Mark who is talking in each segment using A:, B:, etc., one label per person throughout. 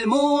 A: el mundo.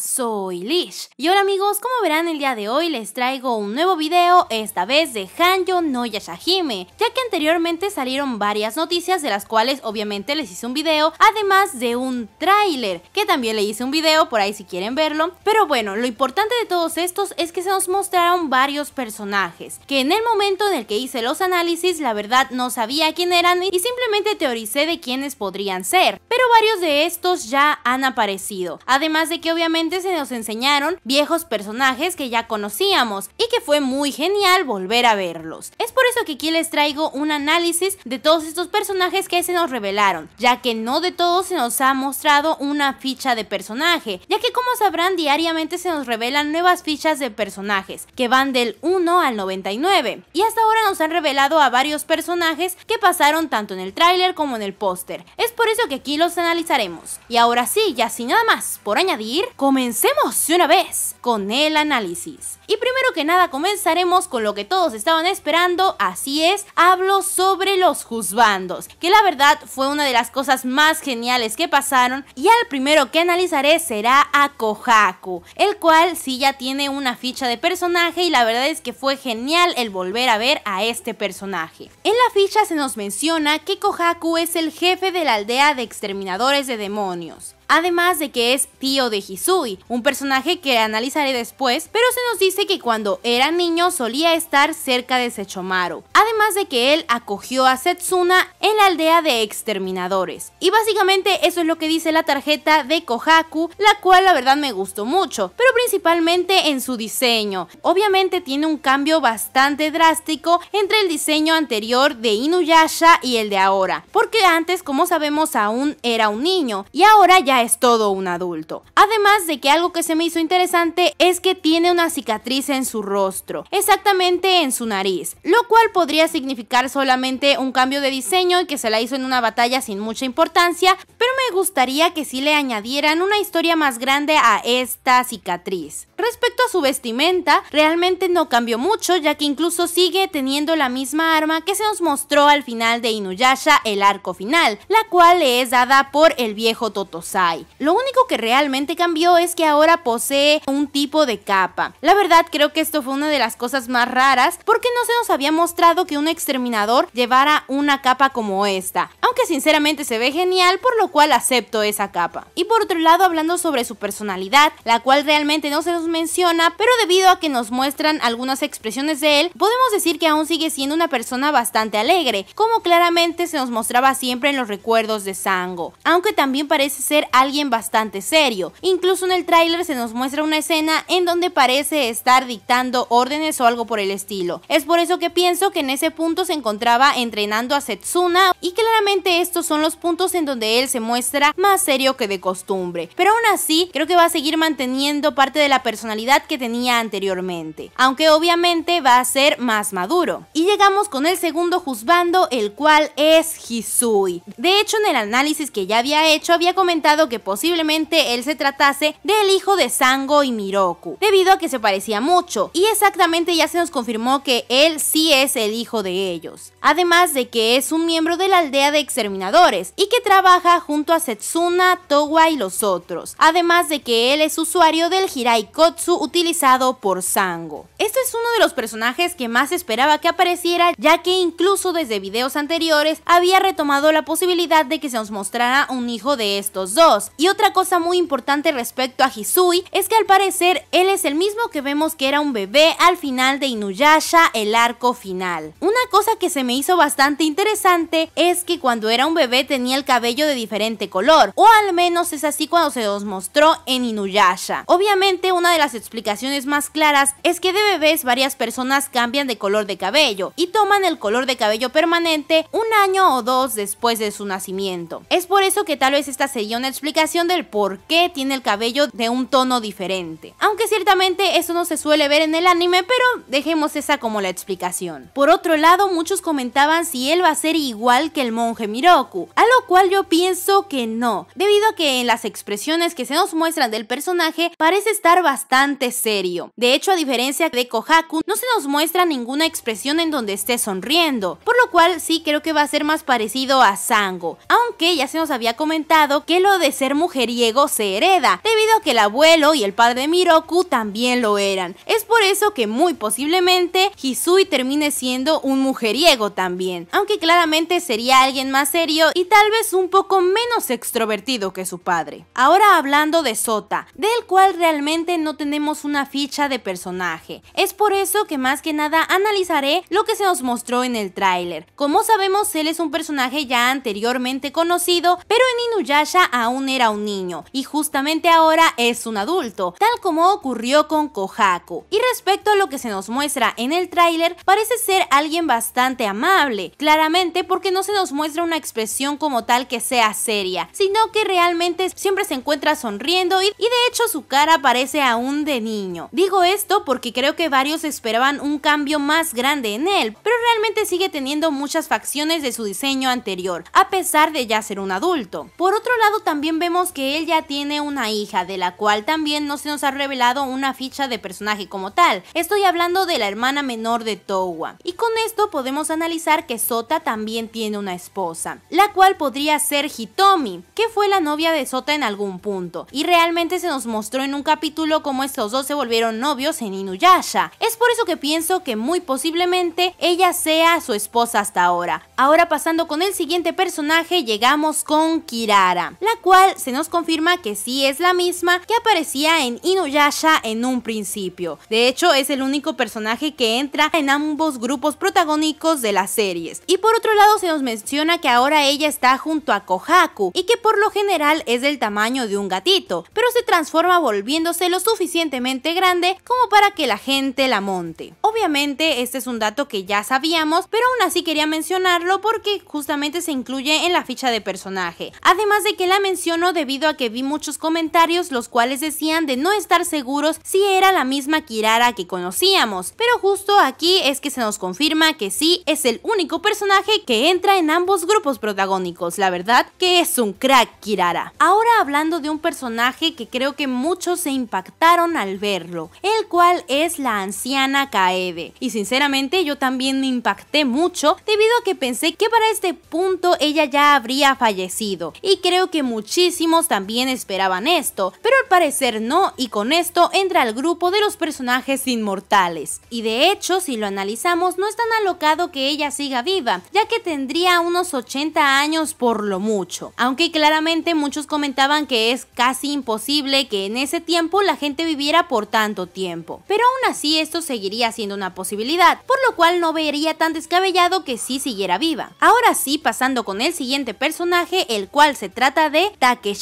A: soy Lish. Y hola amigos, como verán el día de hoy les traigo un nuevo video, esta vez de Hanjo no Yashahime, ya que anteriormente salieron varias noticias de las cuales obviamente les hice un video, además de un tráiler, que también le hice un video por ahí si quieren verlo. Pero bueno, lo importante de todos estos es que se nos mostraron varios personajes, que en el momento en el que hice los análisis la verdad no sabía quién eran y simplemente teoricé de quiénes podrían ser, pero varios de estos ya han aparecido, además de que obviamente se nos enseñaron viejos personajes que ya conocíamos y que fue muy genial volver a verlos. Es por eso que aquí les traigo un análisis de todos estos personajes que se nos revelaron, ya que no de todos se nos ha mostrado una ficha de personaje, ya que como sabrán diariamente se nos revelan nuevas fichas de personajes, que van del 1 al 99, y hasta ahora nos han revelado a varios personajes que pasaron tanto en el tráiler como en el póster. Es por eso que aquí los analizaremos. Y ahora sí, ya sin nada más por añadir, como Comencemos de una vez con el análisis. Y primero que nada comenzaremos con lo que todos estaban esperando, así es, hablo sobre los juzbandos, que la verdad fue una de las cosas más geniales que pasaron y al primero que analizaré será a Kohaku, el cual sí ya tiene una ficha de personaje y la verdad es que fue genial el volver a ver a este personaje. En la ficha se nos menciona que Kohaku es el jefe de la aldea de exterminadores de demonios además de que es tío de Hisui, un personaje que analizaré después, pero se nos dice que cuando era niño solía estar cerca de Sechomaru, además de que él acogió a Setsuna en la aldea de exterminadores. Y básicamente eso es lo que dice la tarjeta de Kohaku, la cual la verdad me gustó mucho, pero principalmente en su diseño. Obviamente tiene un cambio bastante drástico entre el diseño anterior de Inuyasha y el de ahora, porque antes como sabemos aún era un niño y ahora ya es todo un adulto. Además de que algo que se me hizo interesante es que tiene una cicatriz en su rostro, exactamente en su nariz, lo cual podría significar solamente un cambio de diseño y que se la hizo en una batalla sin mucha importancia, pero me gustaría que sí le añadieran una historia más grande a esta cicatriz. Respecto a su vestimenta, realmente no cambió mucho, ya que incluso sigue teniendo la misma arma que se nos mostró al final de Inuyasha, el arco final, la cual le es dada por el viejo Totosa lo único que realmente cambió es que ahora posee un tipo de capa. La verdad creo que esto fue una de las cosas más raras porque no se nos había mostrado que un exterminador llevara una capa como esta, aunque sinceramente se ve genial por lo cual acepto esa capa. Y por otro lado hablando sobre su personalidad, la cual realmente no se nos menciona, pero debido a que nos muestran algunas expresiones de él, podemos decir que aún sigue siendo una persona bastante alegre, como claramente se nos mostraba siempre en los recuerdos de Sango, aunque también parece ser alguien bastante serio. Incluso en el tráiler se nos muestra una escena en donde parece estar dictando órdenes o algo por el estilo. Es por eso que pienso que en ese punto se encontraba entrenando a Setsuna y claramente estos son los puntos en donde él se muestra más serio que de costumbre. Pero aún así, creo que va a seguir manteniendo parte de la personalidad que tenía anteriormente, aunque obviamente va a ser más maduro. Y llegamos con el segundo juzgando, el cual es Hisui. De hecho, en el análisis que ya había hecho, había comentado que posiblemente él se tratase del hijo de Sango y Miroku, debido a que se parecía mucho, y exactamente ya se nos confirmó que él sí es el hijo de ellos, además de que es un miembro de la aldea de exterminadores y que trabaja junto a Setsuna, Towa y los otros, además de que él es usuario del Hirai Kotsu utilizado por Sango. Este es uno de los personajes que más esperaba que apareciera, ya que incluso desde videos anteriores había retomado la posibilidad de que se nos mostrara un hijo de estos dos, y otra cosa muy importante respecto a Hisui es que al parecer él es el mismo que vemos que era un bebé al final de Inuyasha, el arco final. Una cosa que se me hizo bastante interesante es que cuando era un bebé tenía el cabello de diferente color, o al menos es así cuando se nos mostró en Inuyasha. Obviamente una de las explicaciones más claras es que de bebés varias personas cambian de color de cabello y toman el color de cabello permanente un año o dos después de su nacimiento. Es por eso que tal vez esta sería una explicación explicación del por qué tiene el cabello de un tono diferente. Aunque ciertamente eso no se suele ver en el anime, pero dejemos esa como la explicación. Por otro lado, muchos comentaban si él va a ser igual que el monje Miroku, a lo cual yo pienso que no, debido a que en las expresiones que se nos muestran del personaje parece estar bastante serio. De hecho, a diferencia de Kohaku, no se nos muestra ninguna expresión en donde esté sonriendo, por lo cual sí creo que va a ser más parecido a Sango, aunque ya se nos había comentado que lo de ser mujeriego se hereda, debido a que el abuelo y el padre de Miroku también lo eran. Es por eso que muy posiblemente Hisui termine siendo un mujeriego también, aunque claramente sería alguien más serio y tal vez un poco menos extrovertido que su padre. Ahora hablando de Sota, del cual realmente no tenemos una ficha de personaje. Es por eso que más que nada analizaré lo que se nos mostró en el tráiler. Como sabemos, él es un personaje ya anteriormente conocido, pero en Inuyasha aún era un niño y justamente ahora es un adulto, tal como ocurrió con Kohaku. Y respecto a lo que se nos muestra en el tráiler, parece ser alguien bastante amable, claramente porque no se nos muestra una expresión como tal que sea seria, sino que realmente siempre se encuentra sonriendo y de hecho su cara parece aún de niño. Digo esto porque creo que varios esperaban un cambio más grande en él, pero realmente sigue teniendo muchas facciones de su diseño anterior, a pesar de ya ser un adulto. Por otro lado también vemos que él ya tiene una hija, de la cual también no se nos ha revelado una ficha de personaje como tal. Estoy hablando de la hermana menor de Towa. Y con esto podemos analizar que Sota también tiene una esposa, la cual podría ser Hitomi, que fue la novia de Sota en algún punto. Y realmente se nos mostró en un capítulo cómo estos dos se volvieron novios en Inuyasha. Es por eso que pienso que muy posiblemente ella sea su esposa hasta ahora. Ahora pasando con el siguiente personaje, llegamos con Kirara, la cual se nos confirma que sí es la misma que aparecía en Inuyasha en un principio. De hecho, es el único personaje que entra en ambos grupos protagónicos de las series. Y por otro lado, se nos menciona que ahora ella está junto a Kohaku y que por lo general es del tamaño de un gatito, pero se transforma volviéndose lo suficientemente grande como para que la gente la monte. Obviamente, este es un dato que ya sabíamos, pero aún así quería mencionarlo porque justamente se incluye en la ficha de personaje. Además de que la mención no debido a que vi muchos comentarios los cuales decían de no estar seguros si era la misma Kirara que conocíamos, pero justo aquí es que se nos confirma que sí es el único personaje que entra en ambos grupos protagónicos, la verdad que es un crack Kirara. Ahora hablando de un personaje que creo que muchos se impactaron al verlo, el cual es la anciana Kaede, y sinceramente yo también me impacté mucho debido a que pensé que para este punto ella ya habría fallecido, y creo que muchísimos muchísimos también esperaban esto, pero al parecer no y con esto entra al grupo de los personajes inmortales. Y de hecho, si lo analizamos, no es tan alocado que ella siga viva, ya que tendría unos 80 años por lo mucho. Aunque claramente muchos comentaban que es casi imposible que en ese tiempo la gente viviera por tanto tiempo. Pero aún así esto seguiría siendo una posibilidad, por lo cual no vería tan descabellado que sí siguiera viva. Ahora sí, pasando con el siguiente personaje, el cual se trata de que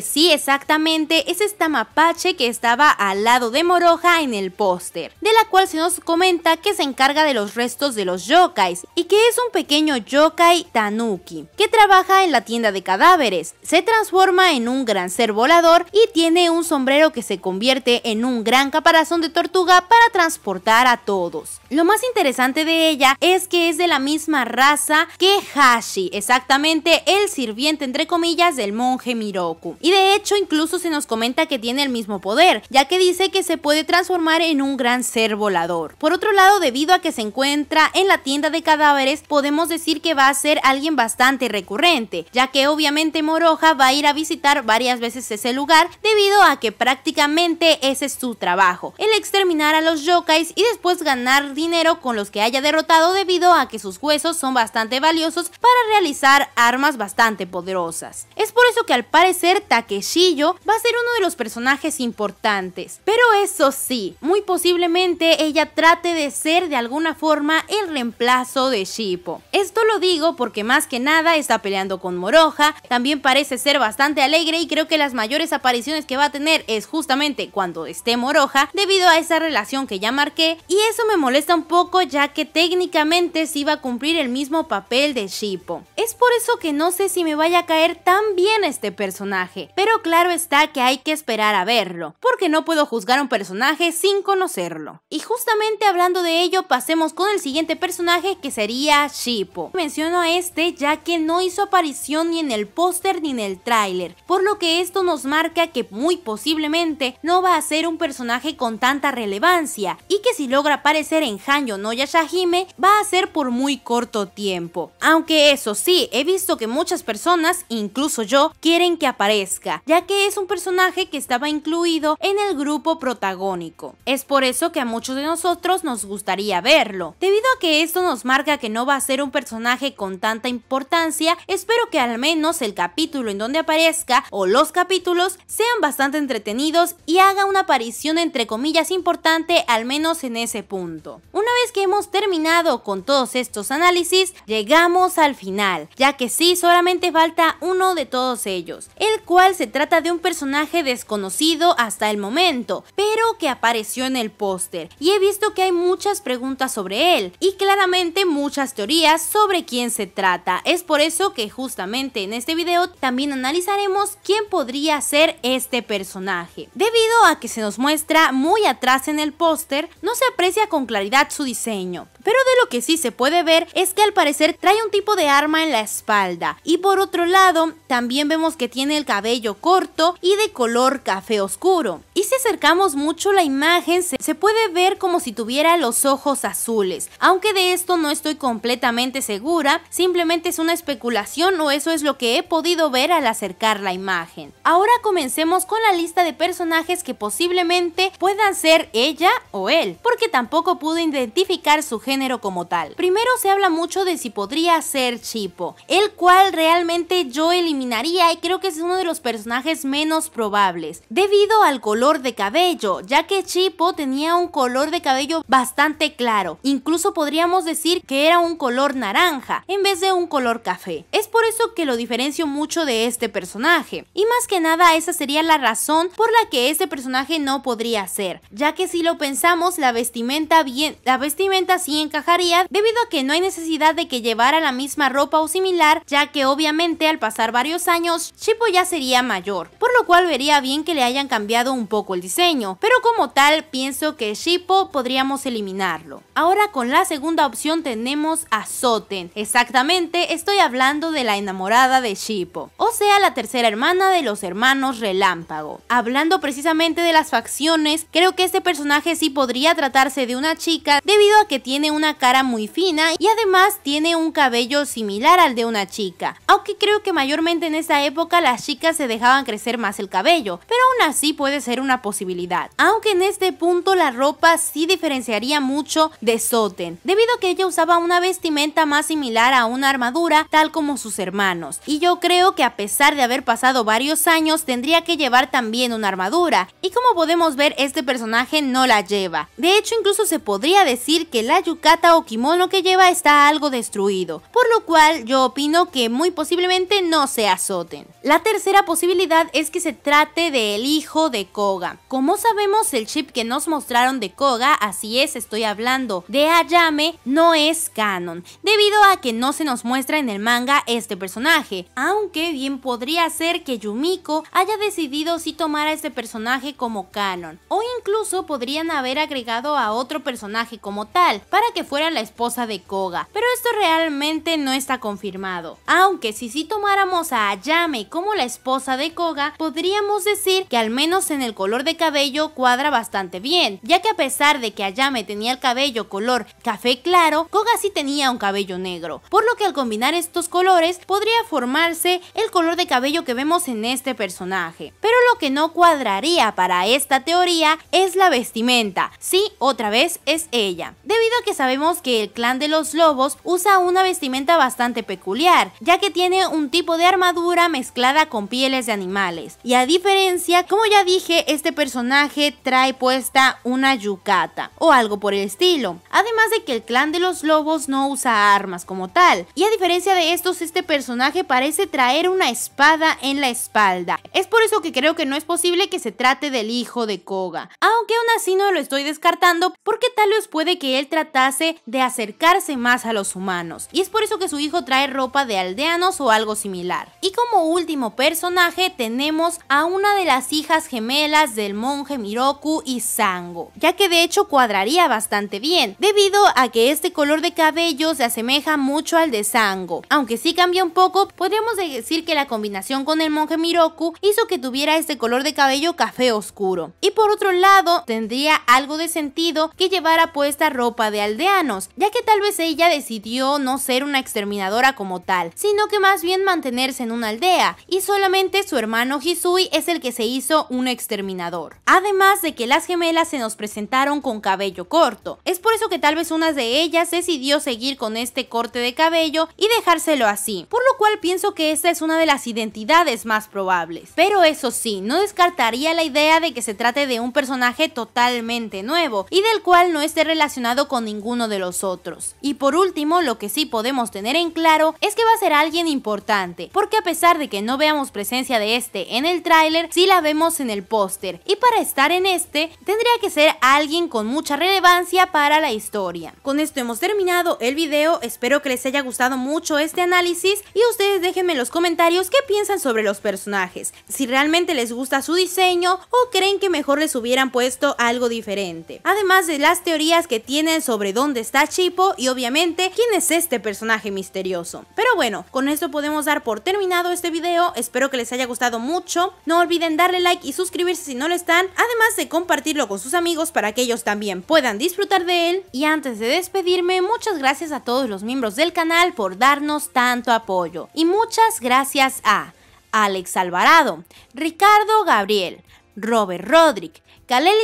A: sí exactamente es esta mapache que estaba al lado de Moroja en el póster, de la cual se nos comenta que se encarga de los restos de los yokais y que es un pequeño yokai tanuki, que trabaja en la tienda de cadáveres, se transforma en un gran ser volador y tiene un sombrero que se convierte en un gran caparazón de tortuga para transportar a todos. Lo más interesante de ella es que es de la misma raza que Hashi, exactamente el sirviente entre comillas del monje Miroku. Y de hecho incluso se nos comenta que tiene el mismo poder, ya que dice que se puede transformar en un gran ser volador. Por otro lado, debido a que se encuentra en la tienda de cadáveres, podemos decir que va a ser alguien bastante recurrente, ya que obviamente Moroja va a ir a visitar varias veces ese lugar debido a que prácticamente ese es su trabajo, el exterminar a los yokais y después ganar dinero con los que haya derrotado debido a que sus huesos son bastante valiosos para realizar armas bastante poderosas. Es por eso que al parecer Takeshillo va a ser uno de los personajes importantes. Pero eso sí, muy posiblemente ella trate de ser de alguna forma el reemplazo de Shippo. Esto lo digo porque más que nada está peleando con Moroja, también parece ser bastante alegre y creo que las mayores apariciones que va a tener es justamente cuando esté Moroja debido a esa relación que ya marqué y eso me molesta un poco ya que técnicamente sí va a cumplir el mismo papel de Shippo. Es por eso que no sé si me vaya a caer tan bien este personaje, pero claro está que hay que esperar a verlo, porque no puedo juzgar un personaje sin conocerlo. Y justamente hablando de ello, pasemos con el siguiente personaje que sería Shippo. Menciono a este ya que no hizo aparición ni en el póster ni en el tráiler, por lo que esto nos marca que muy posiblemente no va a ser un personaje con tanta relevancia y que si logra aparecer en Hanjo no Yashahime va a ser por muy corto tiempo. Aunque eso sí, he visto que muchas personas, incluso yo, quieren que aparezca, ya que es un personaje que estaba incluido en el grupo protagónico. Es por eso que a muchos de nosotros nos gustaría verlo. Debido a que esto nos marca que no va a ser un personaje con tanta importancia, espero que al menos el capítulo en donde aparezca o los capítulos sean bastante entretenidos y haga una aparición entre comillas importante al menos en ese punto. Una vez que hemos terminado con todos estos análisis, llegamos al final, ya que sí solamente falta uno de todos ellos, el cual se trata de un personaje desconocido hasta el momento, pero que apareció en el póster y he visto que hay muchas preguntas sobre él y claramente muchas teorías sobre quién se trata. Es por eso que justamente en este video también analizaremos quién podría ser este personaje. Debido a que se nos muestra muy atrás en el póster, no se aprecia con claridad su diseño, pero de lo que sí se puede ver es que al parecer trae un tipo de arma en la espalda y por otro lado también vemos que tiene el cabello corto y de color café oscuro. Y si acercamos mucho la imagen, se, se puede ver como si tuviera los ojos azules. Aunque de esto no estoy completamente segura, simplemente es una especulación o eso es lo que he podido ver al acercar la imagen. Ahora comencemos con la lista de personajes que posiblemente puedan ser ella o él, porque tampoco pude identificar su género como tal. Primero se habla mucho de si podría ser Chipo, el cual realmente yo eliminaría y creo que es uno de los personajes menos probables, debido al color de cabello, ya que Chipo tenía un color de cabello bastante claro, incluso podríamos decir que era un color naranja en vez de un color café. Es por eso que lo diferencio mucho de este personaje, y más que nada esa sería la razón por la que este personaje no podría ser, ya que si lo pensamos la vestimenta bien, la vestimenta sí encajaría debido a que no hay necesidad de que llevara la misma ropa o similar, ya que obviamente al pasar varios años años, ya sería mayor, por lo cual vería bien que le hayan cambiado un poco el diseño, pero como tal pienso que Shippo podríamos eliminarlo. Ahora con la segunda opción tenemos a Soten, exactamente estoy hablando de la enamorada de Shippo o sea la tercera hermana de los hermanos Relámpago. Hablando precisamente de las facciones, creo que este personaje sí podría tratarse de una chica debido a que tiene una cara muy fina y además tiene un cabello similar al de una chica, aunque creo que mayormente en este época las chicas se dejaban crecer más el cabello, pero aún así puede ser una posibilidad. Aunque en este punto la ropa sí diferenciaría mucho de Soten, debido a que ella usaba una vestimenta más similar a una armadura, tal como sus hermanos. Y yo creo que a pesar de haber pasado varios años, tendría que llevar también una armadura. Y como podemos ver, este personaje no la lleva. De hecho, incluso se podría decir que la yukata o kimono que lleva está algo destruido, por lo cual yo opino que muy posiblemente no sea Soten. La tercera posibilidad es que se trate del hijo de Koga. Como sabemos, el chip que nos mostraron de Koga, así es, estoy hablando de Ayame, no es canon, debido a que no se nos muestra en el manga este personaje, aunque bien podría ser que Yumiko haya decidido si tomar a este personaje como canon, o incluso podrían haber agregado a otro personaje como tal, para que fuera la esposa de Koga, pero esto realmente no está confirmado. Aunque si sí tomáramos a Ayame, como la esposa de Koga, podríamos decir que al menos en el color de cabello cuadra bastante bien, ya que a pesar de que Ayame tenía el cabello color café claro, Koga sí tenía un cabello negro, por lo que al combinar estos colores podría formarse el color de cabello que vemos en este personaje. Pero lo que no cuadraría para esta teoría es la vestimenta, sí, otra vez es ella, debido a que sabemos que el clan de los lobos usa una vestimenta bastante peculiar, ya que tiene un tipo de armadura mezclada con pieles de animales. Y a diferencia, como ya dije, este personaje trae puesta una yucata o algo por el estilo. Además de que el clan de los lobos no usa armas como tal. Y a diferencia de estos, este personaje parece traer una espada en la espalda. Es por eso que creo que no es posible que se trate del hijo de Koga. Aunque aún así no lo estoy descartando porque tal vez puede que él tratase de acercarse más a los humanos. Y es por eso que su hijo trae ropa de aldeanos o algo similar como último personaje tenemos a una de las hijas gemelas del monje Miroku y Sango, ya que de hecho cuadraría bastante bien, debido a que este color de cabello se asemeja mucho al de Sango. Aunque sí cambia un poco, podríamos decir que la combinación con el monje Miroku hizo que tuviera este color de cabello café oscuro. Y por otro lado, tendría algo de sentido que llevara puesta ropa de aldeanos, ya que tal vez ella decidió no ser una exterminadora como tal, sino que más bien mantenerse en una aldea y solamente su hermano Hisui es el que se hizo un exterminador. Además de que las gemelas se nos presentaron con cabello corto. Es por eso que tal vez una de ellas decidió seguir con este corte de cabello y dejárselo así, por lo cual pienso que esta es una de las identidades más probables. Pero eso sí, no descartaría la idea de que se trate de un personaje totalmente nuevo y del cual no esté relacionado con ninguno de los otros. Y por último, lo que sí podemos tener en claro es que va a ser alguien importante, porque a pesar de que no veamos presencia de este en el tráiler, si la vemos en el póster. Y para estar en este, tendría que ser alguien con mucha relevancia para la historia. Con esto hemos terminado el video, espero que les haya gustado mucho este análisis y ustedes déjenme en los comentarios qué piensan sobre los personajes, si realmente les gusta su diseño o creen que mejor les hubieran puesto algo diferente. Además de las teorías que tienen sobre dónde está Chipo y obviamente quién es este personaje misterioso. Pero bueno, con esto podemos dar por terminado este video, espero que les haya gustado mucho. No olviden darle like y suscribirse si no lo están, además de compartirlo con sus amigos para que ellos también puedan disfrutar de él. Y antes de despedirme, muchas gracias a todos los miembros del canal por darnos tanto apoyo. Y muchas gracias a Alex Alvarado, Ricardo Gabriel, Robert Rodrick, Kaleli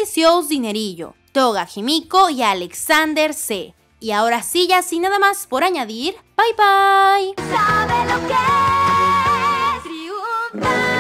A: Dinerillo, Toga Jimico y Alexander C. Y ahora sí, ya sin nada más por añadir, bye bye. Bye.